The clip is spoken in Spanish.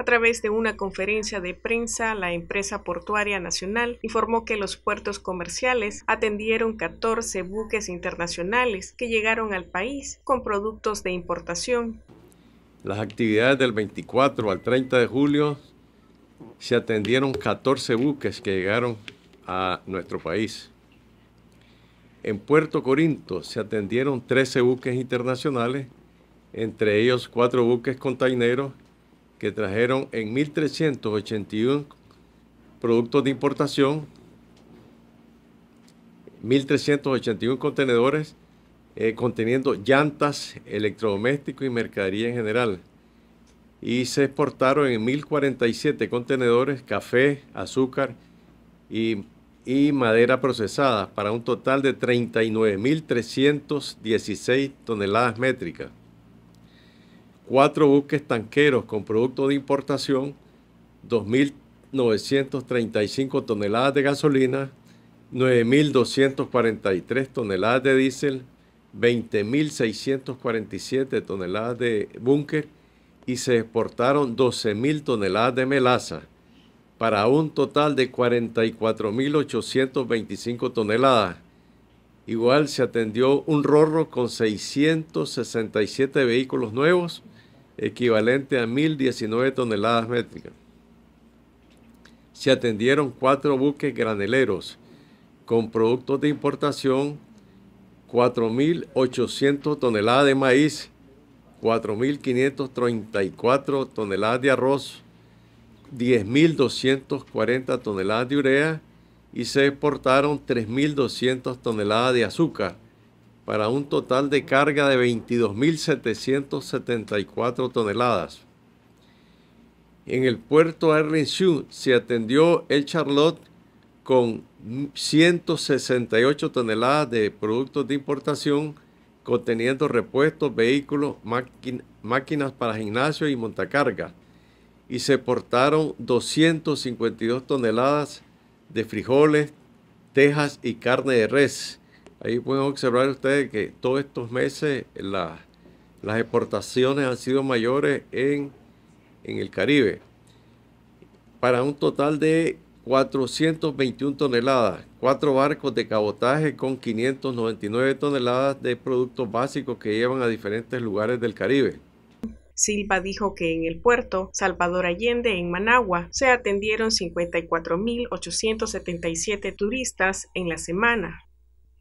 A través de una conferencia de prensa, la empresa portuaria nacional informó que los puertos comerciales atendieron 14 buques internacionales que llegaron al país con productos de importación. Las actividades del 24 al 30 de julio se atendieron 14 buques que llegaron a nuestro país. En Puerto Corinto se atendieron 13 buques internacionales, entre ellos cuatro buques containeros que trajeron en 1.381 productos de importación, 1.381 contenedores eh, conteniendo llantas, electrodomésticos y mercadería en general. Y se exportaron en 1.047 contenedores café, azúcar y madera procesada para un total de 39.316 toneladas métricas cuatro buques tanqueros con producto de importación, 2.935 toneladas de gasolina, 9.243 toneladas de diésel, 20.647 toneladas de búnker y se exportaron 12.000 toneladas de melaza para un total de 44.825 toneladas. Igual se atendió un rorro con 667 vehículos nuevos, equivalente a 1.019 toneladas métricas. Se atendieron cuatro buques graneleros con productos de importación, 4.800 toneladas de maíz, 4.534 toneladas de arroz, 10.240 toneladas de urea y se exportaron 3.200 toneladas de azúcar para un total de carga de 22.774 toneladas. En el puerto Arlington se atendió el Charlotte con 168 toneladas de productos de importación conteniendo repuestos, vehículos, máquinas para gimnasio y montacarga. Y se portaron 252 toneladas de frijoles, tejas y carne de res Ahí pueden observar ustedes que todos estos meses las exportaciones han sido mayores en, en el Caribe, para un total de 421 toneladas, cuatro barcos de cabotaje con 599 toneladas de productos básicos que llevan a diferentes lugares del Caribe. Silva dijo que en el puerto Salvador Allende, en Managua, se atendieron 54.877 turistas en la semana,